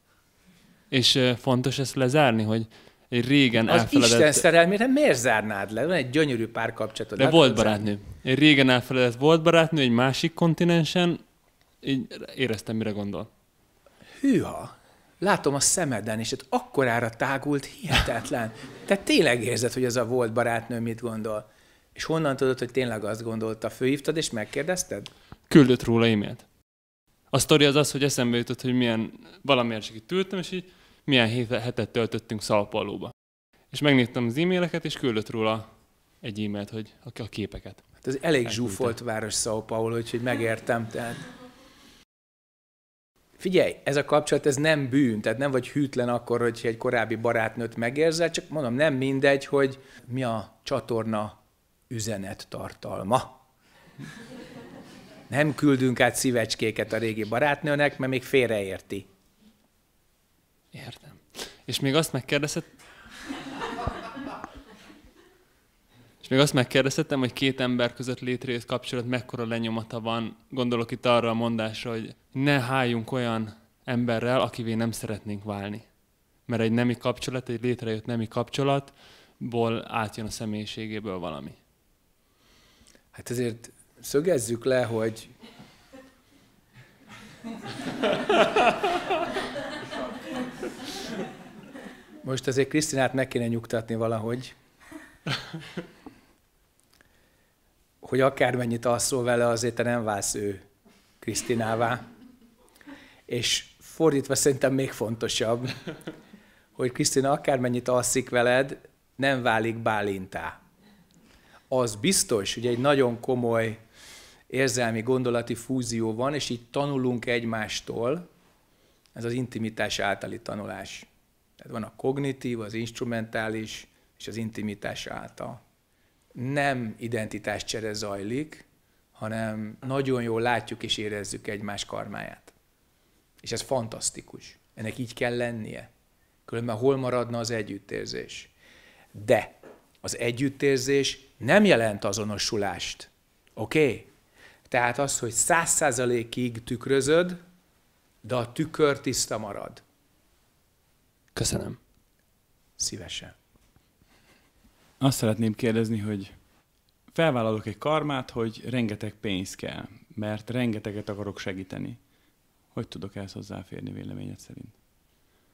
És fontos ezt lezárni, hogy egy régen az elfeledett... Isten szerelmére miért zárnád le? Van egy gyönyörű párkapcsolatod. De hát volt barátnő. Én régen elfeledett volt barátnő egy másik kontinensen, így éreztem, mire gondol. Hűha! Látom a szemeden, és hát akkorára tágult, hihetetlen. Te tényleg érzed, hogy az a volt barátnő mit gondol. És honnan tudod, hogy tényleg azt gondolta? Főhívtad és megkérdezted? Küldött róla e-mailt a sztori az az, hogy eszembe jutott, hogy milyen valamiért csak itt ültem, és így milyen hetet töltöttünk Szalpalóba. És megnéztem az e-maileket, és küldött róla egy e-mailt, hogy a képeket. Hát ez elég Elküldte. zsúfolt város São Paulo, úgyhogy megértem. Tehát... Figyelj, ez a kapcsolat, ez nem bűn, tehát nem vagy hűtlen akkor, hogy egy korábbi barátnőt megérzel, csak mondom, nem mindegy, hogy mi a csatorna üzenet tartalma nem küldünk át szívecskéket a régi barátnőnek, mert még félreérti. Értem. És még azt megkérdezett, és még azt megkérdeztem, hogy két ember között létrejött kapcsolat mekkora lenyomata van. Gondolok itt arra a mondásra, hogy ne háljunk olyan emberrel, akivé nem szeretnénk válni. Mert egy nemi kapcsolat, egy létrejött nemi kapcsolatból átjön a személyiségéből valami. Hát ezért szögezzük le, hogy most azért Krisztinát meg kéne nyugtatni valahogy, hogy akármennyit alszol vele, azért te nem válsz ő Krisztinává. És fordítva szerintem még fontosabb, hogy Krisztina akármennyit alszik veled, nem válik Bálintá. Az biztos, hogy egy nagyon komoly érzelmi, gondolati fúzió van, és így tanulunk egymástól, ez az intimitás általi tanulás. Tehát van a kognitív, az instrumentális és az intimitás által. Nem csere zajlik, hanem nagyon jól látjuk és érezzük egymás karmáját. És ez fantasztikus. Ennek így kell lennie. Különben hol maradna az együttérzés? De az együttérzés nem jelent azonosulást. Oké? Okay? Tehát az, hogy száz százalékig tükrözöd, de a tükör tiszta marad. Köszönöm. Szívesen. Azt szeretném kérdezni, hogy felvállalok egy karmát, hogy rengeteg pénz kell, mert rengeteget akarok segíteni. Hogy tudok ehhez hozzáférni véleményed szerint?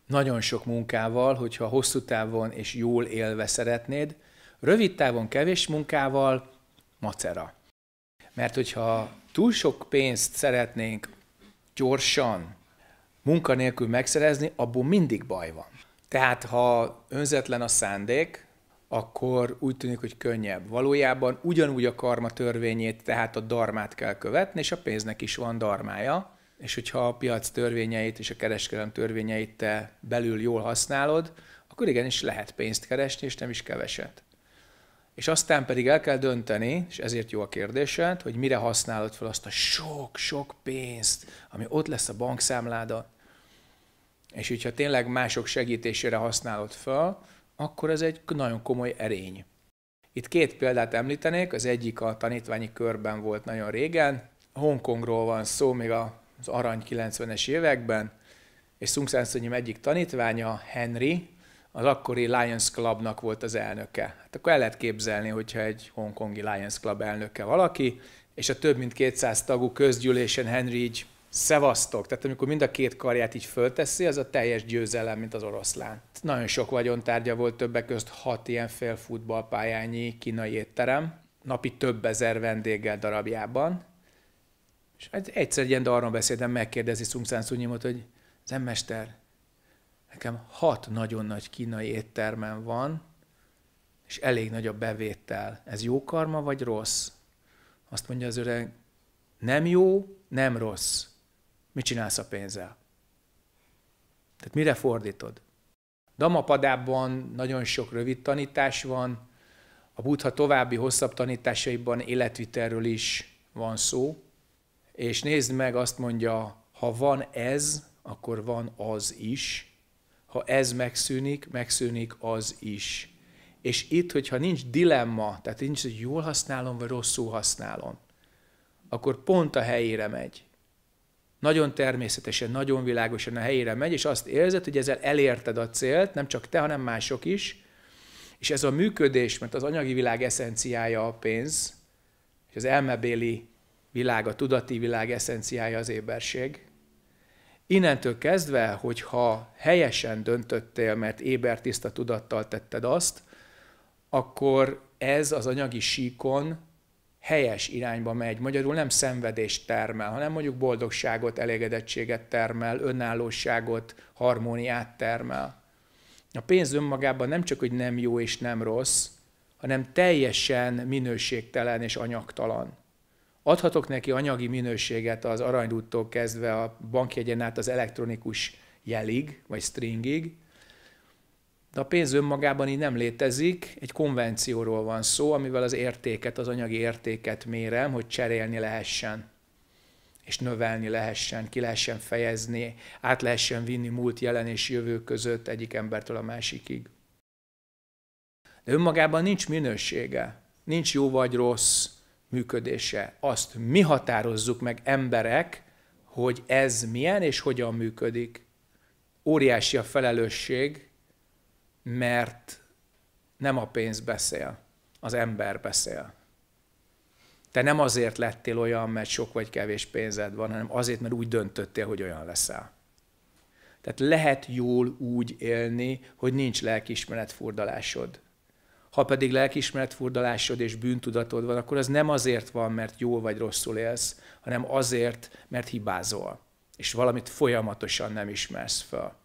Nagyon sok munkával, hogyha hosszú távon és jól élve szeretnéd, rövid távon kevés munkával, macera. Mert hogyha túl sok pénzt szeretnénk gyorsan, munkanélkül megszerezni, abból mindig baj van. Tehát ha önzetlen a szándék, akkor úgy tűnik, hogy könnyebb. Valójában ugyanúgy a karma törvényét, tehát a darmát kell követni, és a pénznek is van darmája, és hogyha a piac törvényeit és a kereskedelem törvényeit te belül jól használod, akkor igenis lehet pénzt keresni, és nem is keveset és aztán pedig el kell dönteni, és ezért jó a kérdésed, hogy mire használod fel azt a sok-sok pénzt, ami ott lesz a bankszámláda, És hogyha tényleg mások segítésére használod fel, akkor ez egy nagyon komoly erény. Itt két példát említenék, az egyik a tanítványi körben volt nagyon régen, Hongkongról van szó, még az arany 90-es években, és Sung egyik tanítványa, Henry, az akkori Lions Clubnak volt az elnöke. Hát akkor el lehet képzelni, hogyha egy hongkongi Lions Club elnöke valaki, és a több mint 200 tagú közgyűlésen Henry így szevasztok. Tehát amikor mind a két karját így fölteszi, az a teljes győzelem, mint az oroszlán. Nagyon sok vagyontárgya volt többek közt hat ilyen fél futballpályányi kínai étterem, napi több ezer vendéggel darabjában. És egyszer egy ilyen beszéltem, megkérdezi Sung San hogy az nekem hat nagyon nagy kínai éttermem van, és elég nagy a bevétel. Ez jó karma vagy rossz? Azt mondja az öreg, nem jó, nem rossz. Mit csinálsz a pénzzel? Tehát mire fordítod? Damapadában nagyon sok rövid tanítás van, a buddha további hosszabb tanításaiban életvitelről is van szó, és nézd meg, azt mondja, ha van ez, akkor van az is, ha ez megszűnik, megszűnik az is. És itt, hogyha nincs dilemma, tehát nincs, hogy jól használom, vagy rosszul használom, akkor pont a helyére megy. Nagyon természetesen, nagyon világosan a helyére megy, és azt érzed, hogy ezzel elérted a célt, nem csak te, hanem mások is, és ez a működés, mert az anyagi világ eszenciája a pénz, és az elmebéli világ, a tudati világ eszenciája az éberség, Innentől kezdve, hogyha helyesen döntöttél, mert éber tiszta tudattal tetted azt, akkor ez az anyagi síkon helyes irányba megy. Magyarul nem szenvedést termel, hanem mondjuk boldogságot, elégedettséget termel, önállóságot, harmóniát termel. A pénz önmagában nem csak, hogy nem jó és nem rossz, hanem teljesen minőségtelen és anyagtalan adhatok neki anyagi minőséget az aranyrúttól kezdve a bankjegyen át az elektronikus jelig, vagy stringig, de a pénz önmagában így nem létezik, egy konvencióról van szó, amivel az értéket, az anyagi értéket mérem, hogy cserélni lehessen, és növelni lehessen, ki lehessen fejezni, át lehessen vinni múlt, jelen és jövő között egyik embertől a másikig. De önmagában nincs minősége, nincs jó vagy rossz, működése. Azt mi határozzuk meg emberek, hogy ez milyen és hogyan működik. Óriási a felelősség, mert nem a pénz beszél, az ember beszél. Te nem azért lettél olyan, mert sok vagy kevés pénzed van, hanem azért, mert úgy döntöttél, hogy olyan leszel. Tehát lehet jól úgy élni, hogy nincs lelkiismeret furdalásod. Ha pedig lelkiismeretfurdalásod és bűntudatod van, akkor az nem azért van, mert jól vagy rosszul élsz, hanem azért, mert hibázol, és valamit folyamatosan nem ismersz fel,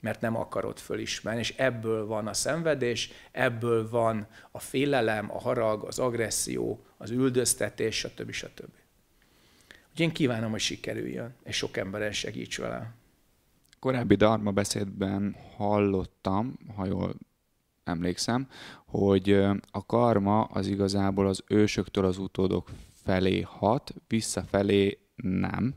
mert nem akarod fölismerni, és ebből van a szenvedés, ebből van a félelem, a harag, az agresszió, az üldöztetés, stb. stb. Úgyhogy én kívánom, hogy sikerüljön, és sok emberen segíts vele. Korábbi Dharma beszédben hallottam, ha jól emlékszem, hogy a karma az igazából az ősöktől az utódok felé hat, visszafelé nem.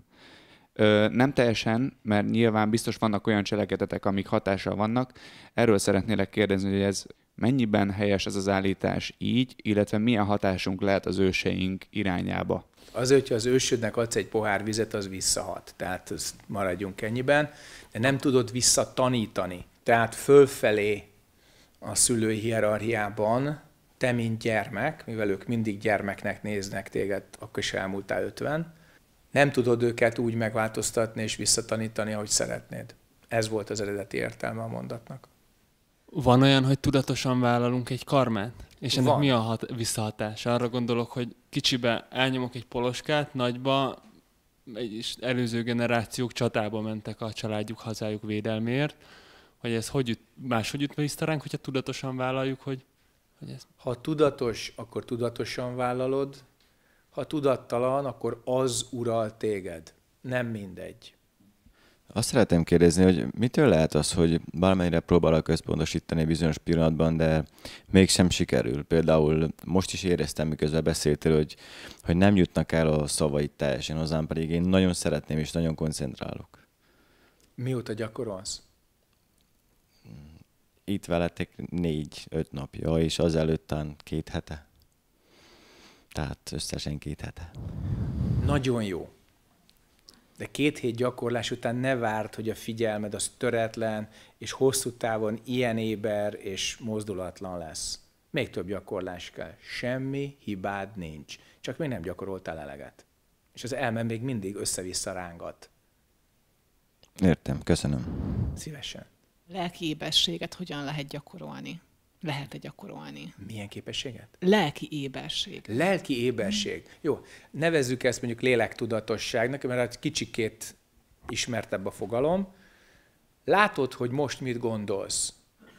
Ö, nem teljesen, mert nyilván biztos vannak olyan cselekedetek, amik hatással vannak. Erről szeretnélek kérdezni, hogy ez mennyiben helyes ez az állítás így, illetve milyen hatásunk lehet az őseink irányába? Az, hogyha az ősödnek adsz egy pohár vizet, az visszahat. Tehát maradjunk ennyiben. De nem tudod visszatanítani. Tehát fölfelé a szülői hierarchiában te, mint gyermek, mivel ők mindig gyermeknek néznek téged, akkor is elmúltál 50, nem tudod őket úgy megváltoztatni és visszatanítani, ahogy szeretnéd. Ez volt az eredeti értelme a mondatnak. Van olyan, hogy tudatosan vállalunk egy karmát? És ennek Van. mi a hat- visszahatása? Arra gondolok, hogy kicsibe elnyomok egy poloskát, nagyba egy előző generációk csatába mentek a családjuk, hazájuk védelméért, hogy ez hogy üt, máshogy ütve vissza ránk, hogyha tudatosan vállaljuk, hogy, hogy ez... Ha tudatos, akkor tudatosan vállalod, ha tudattalan, akkor az ural téged. Nem mindegy. Azt szeretném kérdezni, hogy mitől lehet az, hogy valamennyire próbálok központosítani bizonyos pillanatban, de mégsem sikerül. Például most is éreztem, miközben beszéltél, hogy, hogy nem jutnak el a szavaid teljesen hozzám, pedig én nagyon szeretném és nagyon koncentrálok. Mióta gyakorolsz? itt veletek négy-öt napja, és előttán két hete. Tehát összesen két hete. Nagyon jó. De két hét gyakorlás után ne várt, hogy a figyelmed az töretlen, és hosszú távon ilyen éber és mozdulatlan lesz. Még több gyakorlás kell. Semmi hibád nincs. Csak még nem gyakoroltál eleget. És az elme még mindig össze-vissza rángat. Értem, köszönöm. Szívesen. Lelki éberséget hogyan lehet gyakorolni? Lehet-e gyakorolni? Milyen képességet? Lelki éberség. Lelki éberség. Mm. Jó, nevezzük ezt mondjuk lélektudatosságnak, mert egy kicsikét ismertebb a fogalom. Látod, hogy most mit gondolsz,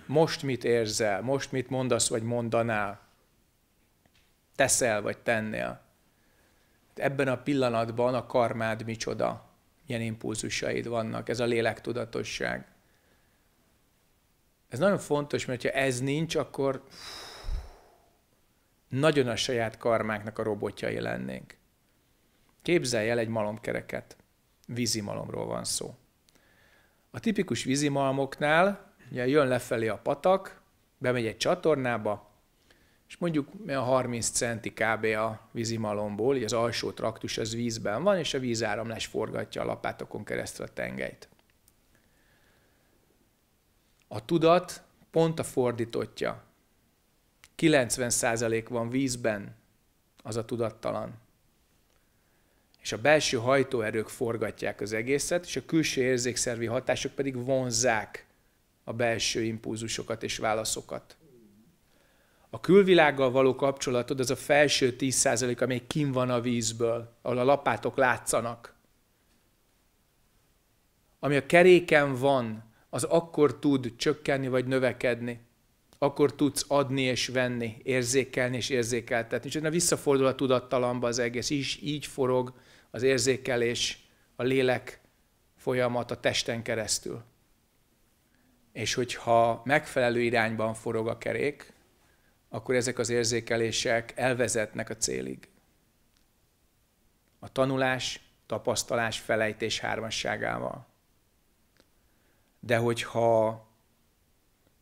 most mit érzel, most mit mondasz vagy mondanál, teszel vagy tennél. Ebben a pillanatban a karmád micsoda, milyen impulzusaid vannak, ez a lélektudatosság. Ez nagyon fontos, mert ha ez nincs, akkor nagyon a saját karmáknak a robotjai lennénk. Képzelj el egy malomkereket. Vízimalomról van szó. A tipikus vízimalmoknál ugye jön lefelé a patak, bemegy egy csatornába, és mondjuk a 30 centi kb. a vízimalomból, így az alsó traktus az vízben van, és a vízáramlás forgatja a lapátokon keresztül a tengelyt. A tudat pont a fordítotja. 90% van vízben, az a tudattalan. És a belső hajtóerők forgatják az egészet, és a külső érzékszervi hatások pedig vonzák a belső impulzusokat és válaszokat. A külvilággal való kapcsolatod az a felső 10% amely kim van a vízből, ahol a lapátok látszanak. Ami a keréken van, az akkor tud csökkenni vagy növekedni, akkor tudsz adni és venni, érzékelni és érzékeltetni. És visszafordul a tudattalamba az egész, így, így forog az érzékelés, a lélek folyamat a testen keresztül. És hogyha megfelelő irányban forog a kerék, akkor ezek az érzékelések elvezetnek a célig. A tanulás, tapasztalás, felejtés hármasságával de hogyha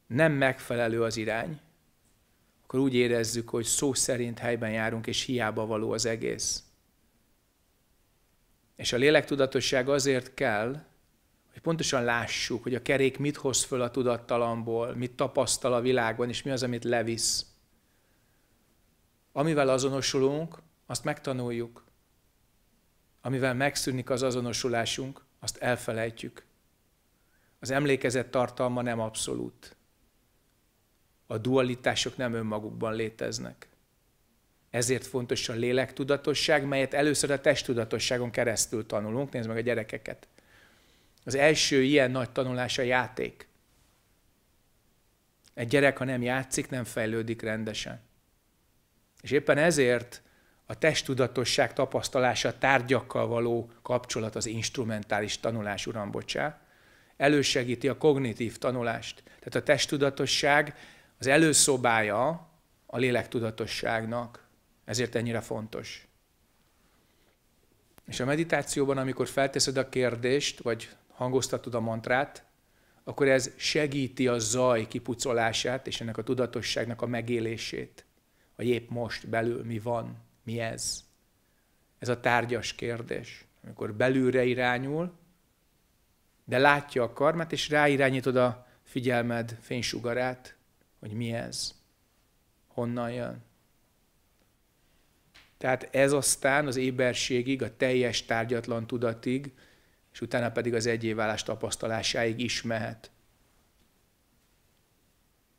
nem megfelelő az irány, akkor úgy érezzük, hogy szó szerint helyben járunk, és hiába való az egész. És a lélektudatosság azért kell, hogy pontosan lássuk, hogy a kerék mit hoz föl a tudattalamból, mit tapasztal a világban, és mi az, amit levisz. Amivel azonosulunk, azt megtanuljuk. Amivel megszűnik az azonosulásunk, azt elfelejtjük. Az emlékezet tartalma nem abszolút. A dualitások nem önmagukban léteznek. Ezért fontos a lélektudatosság, melyet először a testtudatosságon keresztül tanulunk. Nézd meg a gyerekeket. Az első ilyen nagy tanulás a játék. Egy gyerek, ha nem játszik, nem fejlődik rendesen. És éppen ezért a testtudatosság tapasztalása tárgyakkal való kapcsolat az instrumentális tanulás, uram, elősegíti a kognitív tanulást. Tehát a testtudatosság az előszobája a lélektudatosságnak. Ezért ennyire fontos. És a meditációban, amikor felteszed a kérdést, vagy hangoztatod a mantrát, akkor ez segíti a zaj kipucolását és ennek a tudatosságnak a megélését. Hogy épp most belül mi van, mi ez. Ez a tárgyas kérdés. Amikor belülre irányul, de látja a karmát, és ráirányítod a figyelmed fénysugarát, hogy mi ez, honnan jön. Tehát ez aztán az éberségig, a teljes tárgyatlan tudatig, és utána pedig az egyéválás tapasztalásáig is mehet.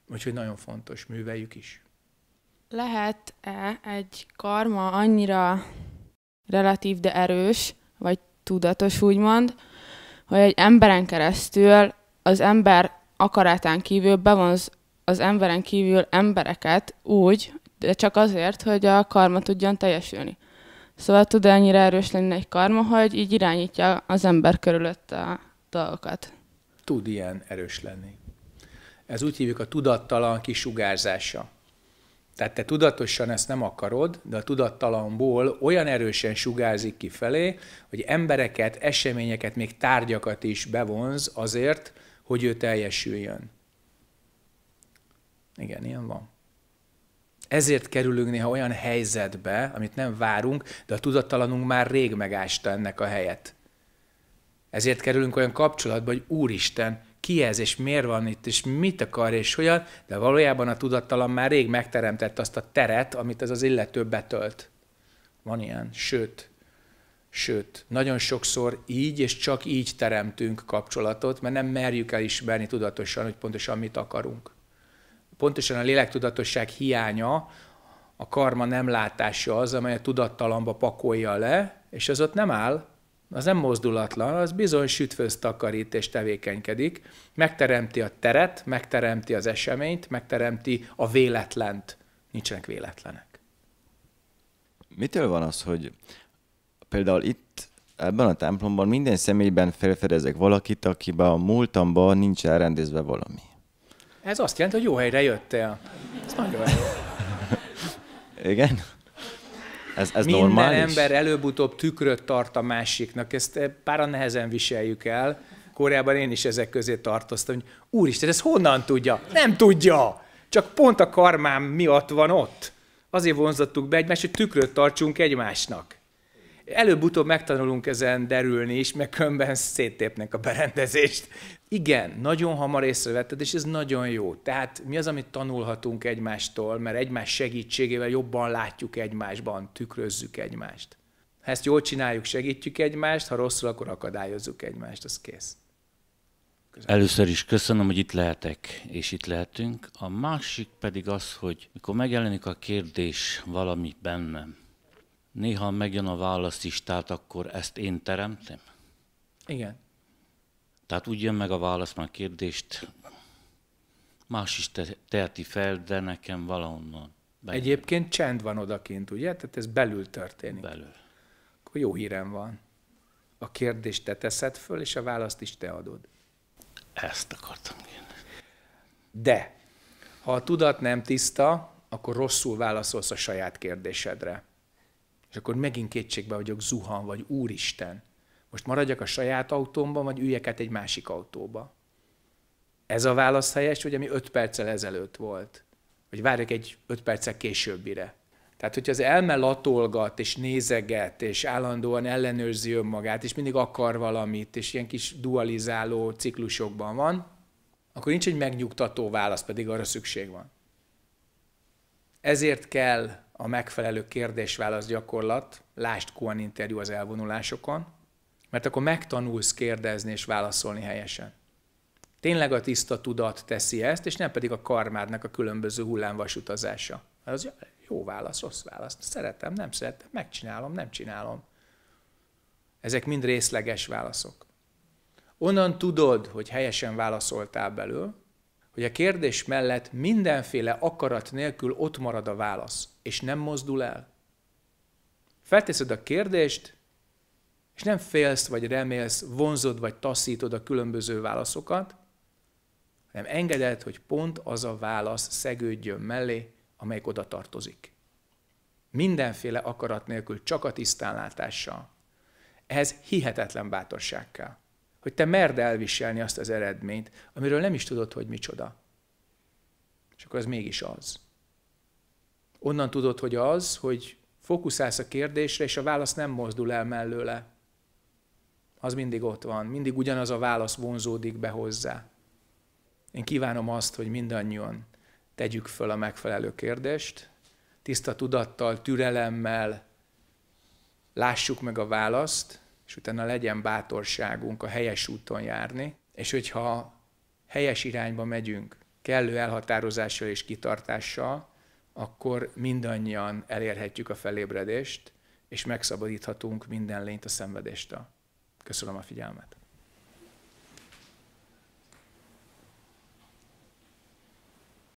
Úgyhogy nagyon fontos, műveljük is. Lehet-e egy karma annyira relatív, de erős, vagy tudatos úgymond, hogy egy emberen keresztül az ember akaratán kívül bevonz az emberen kívül embereket úgy, de csak azért, hogy a karma tudjon teljesülni. Szóval tud ennyire erős lenni egy karma, hogy így irányítja az ember körülött a dolgokat. Tud ilyen erős lenni. Ez úgy hívjuk a tudattalan kisugárzása. Tehát te tudatosan ezt nem akarod, de a tudattalamból olyan erősen sugárzik kifelé, hogy embereket, eseményeket, még tárgyakat is bevonz azért, hogy ő teljesüljön. Igen, ilyen van. Ezért kerülünk néha olyan helyzetbe, amit nem várunk, de a tudattalanunk már rég megásta ennek a helyet. Ezért kerülünk olyan kapcsolatba, hogy Úristen, ki ez, és miért van itt, és mit akar, és hogyan, de valójában a tudattalan már rég megteremtett azt a teret, amit ez az illető betölt. Van ilyen, sőt, sőt, nagyon sokszor így és csak így teremtünk kapcsolatot, mert nem merjük elismerni tudatosan, hogy pontosan mit akarunk. Pontosan a lélektudatosság hiánya, a karma nem látása az, amely a tudattalamba pakolja le, és az ott nem áll, az nem mozdulatlan, az bizony sütfőz takarít és tevékenykedik, megteremti a teret, megteremti az eseményt, megteremti a véletlent. Nincsenek véletlenek. Mitől van az, hogy például itt ebben a templomban minden személyben felfedezek valakit, akiben a múltamban nincs elrendezve valami? Ez azt jelenti, hogy jó helyre jöttél. Ez nagyon jó. Igen? Ez, ez Minden normális? ember előbb-utóbb tükröt tart a másiknak, ezt eh, páran nehezen viseljük el. Koreában én is ezek közé tartoztam, hogy úristen, ez honnan tudja? Nem tudja! Csak pont a karmám miatt van ott. Azért vonzottuk be egymást, hogy tükröt tartsunk egymásnak előbb-utóbb megtanulunk ezen derülni is, meg kömben széttépnek a berendezést. Igen, nagyon hamar észrevetted, és ez nagyon jó. Tehát mi az, amit tanulhatunk egymástól, mert egymás segítségével jobban látjuk egymásban, tükrözzük egymást. Ha ezt jól csináljuk, segítjük egymást, ha rosszul, akkor akadályozzuk egymást, az kész. Köszönöm. Először is köszönöm, hogy itt lehetek, és itt lehetünk. A másik pedig az, hogy mikor megjelenik a kérdés valami bennem, néha megjön a válasz is, tehát akkor ezt én teremtem? Igen. Tehát úgy jön meg a válasz már kérdést, más is te, teheti fel, de nekem valahonnan. Bejön. Egyébként csend van odakint, ugye? Tehát ez belül történik. Belül. Akkor jó hírem van. A kérdést te teszed föl, és a választ is te adod. Ezt akartam én. De, ha a tudat nem tiszta, akkor rosszul válaszolsz a saját kérdésedre. És akkor megint kétségbe vagyok, zuhan vagy, úristen, most maradjak a saját autómban, vagy üljek át egy másik autóba. Ez a válasz helyes, hogy ami öt perccel ezelőtt volt. Vagy várjak egy öt perccel későbbire. Tehát, hogyha az elme latolgat, és nézeget, és állandóan ellenőrzi önmagát, és mindig akar valamit, és ilyen kis dualizáló ciklusokban van, akkor nincs egy megnyugtató válasz, pedig arra szükség van. Ezért kell a megfelelő kérdésválasz gyakorlat, lásd Kuan interjú az elvonulásokon, mert akkor megtanulsz kérdezni és válaszolni helyesen. Tényleg a tiszta tudat teszi ezt, és nem pedig a karmádnak a különböző hullámvasutazása. Az jó válasz, rossz válasz. Szeretem, nem szeretem, megcsinálom, nem csinálom. Ezek mind részleges válaszok. Onnan tudod, hogy helyesen válaszoltál belőle, hogy a kérdés mellett mindenféle akarat nélkül ott marad a válasz, és nem mozdul el. Felteszed a kérdést, és nem félsz vagy remélsz, vonzod vagy taszítod a különböző válaszokat, hanem engeded, hogy pont az a válasz szegődjön mellé, amelyik oda tartozik. Mindenféle akarat nélkül, csak a tisztánlátással. Ehhez hihetetlen bátorság kell. Hogy te merd elviselni azt az eredményt, amiről nem is tudod, hogy micsoda. És akkor az mégis az. Onnan tudod, hogy az, hogy fókuszálsz a kérdésre, és a válasz nem mozdul el mellőle. Az mindig ott van, mindig ugyanaz a válasz vonzódik be hozzá. Én kívánom azt, hogy mindannyian tegyük föl a megfelelő kérdést, tiszta tudattal, türelemmel lássuk meg a választ, és utána legyen bátorságunk a helyes úton járni, és hogyha helyes irányba megyünk, kellő elhatározással és kitartással, akkor mindannyian elérhetjük a felébredést, és megszabadíthatunk minden lényt a szenvedéstől. Köszönöm a figyelmet!